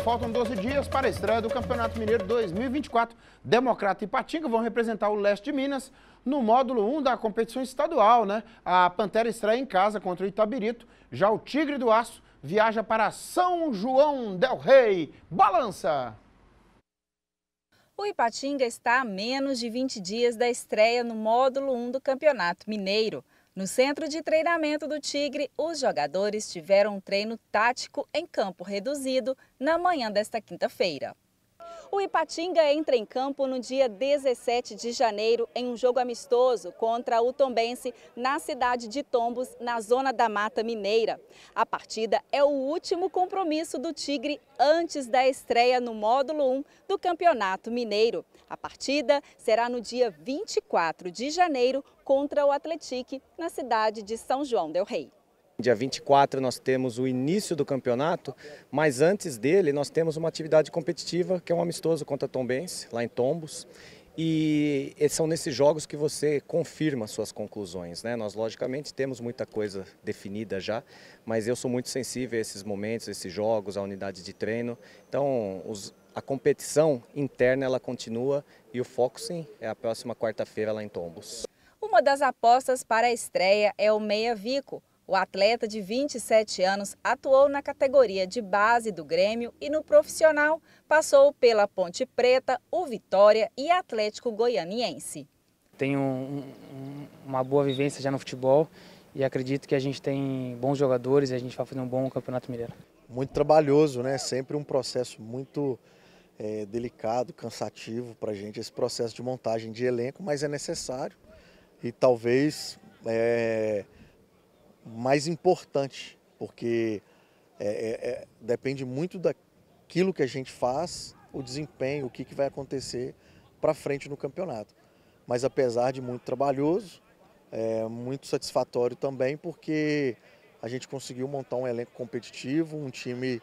Faltam 12 dias para a estreia do Campeonato Mineiro 2024. Democrata e Patinga vão representar o leste de Minas no módulo 1 da competição estadual, né? A Pantera estreia em casa contra o Itabirito. Já o Tigre do Aço viaja para São João del Rei. Balança! O Ipatinga está a menos de 20 dias da estreia no módulo 1 do Campeonato Mineiro. No centro de treinamento do Tigre, os jogadores tiveram um treino tático em campo reduzido na manhã desta quinta-feira. O Ipatinga entra em campo no dia 17 de janeiro em um jogo amistoso contra o Tombense na cidade de Tombos, na zona da Mata Mineira. A partida é o último compromisso do Tigre antes da estreia no módulo 1 do Campeonato Mineiro. A partida será no dia 24 de janeiro contra o Atletique na cidade de São João del Rei. Dia 24 nós temos o início do campeonato, mas antes dele nós temos uma atividade competitiva que é um amistoso contra Tombense, lá em Tombos. E são nesses jogos que você confirma suas conclusões. Né? Nós, logicamente, temos muita coisa definida já, mas eu sou muito sensível a esses momentos, a esses jogos, à unidade de treino. Então, os, a competição interna ela continua e o foco, sim, é a próxima quarta-feira lá em Tombos. Uma das apostas para a estreia é o Meia Vico, o atleta de 27 anos atuou na categoria de base do Grêmio e no profissional passou pela Ponte Preta, o Vitória e Atlético Goianiense. Tenho um, um, uma boa vivência já no futebol e acredito que a gente tem bons jogadores e a gente vai fazer um bom Campeonato Mineiro. Muito trabalhoso, né? Sempre um processo muito é, delicado, cansativo para a gente, esse processo de montagem de elenco, mas é necessário e talvez. É mais importante, porque é, é, é, depende muito daquilo que a gente faz, o desempenho, o que, que vai acontecer para frente no campeonato. Mas apesar de muito trabalhoso, é muito satisfatório também, porque a gente conseguiu montar um elenco competitivo, um time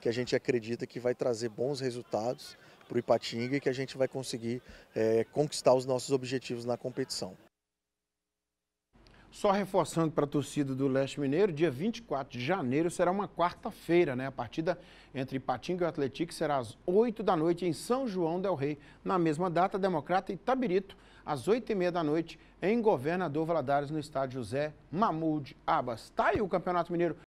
que a gente acredita que vai trazer bons resultados para o Ipatinga e que a gente vai conseguir é, conquistar os nossos objetivos na competição. Só reforçando para a torcida do Leste Mineiro, dia 24 de janeiro será uma quarta-feira, né? A partida entre Patinga e Atlético será às 8 da noite em São João del Rei. Na mesma data, Democrata e Tabirito, às 8 e meia da noite, em Governador Valadares, no estádio José Mamud Abas. Tá aí o Campeonato Mineiro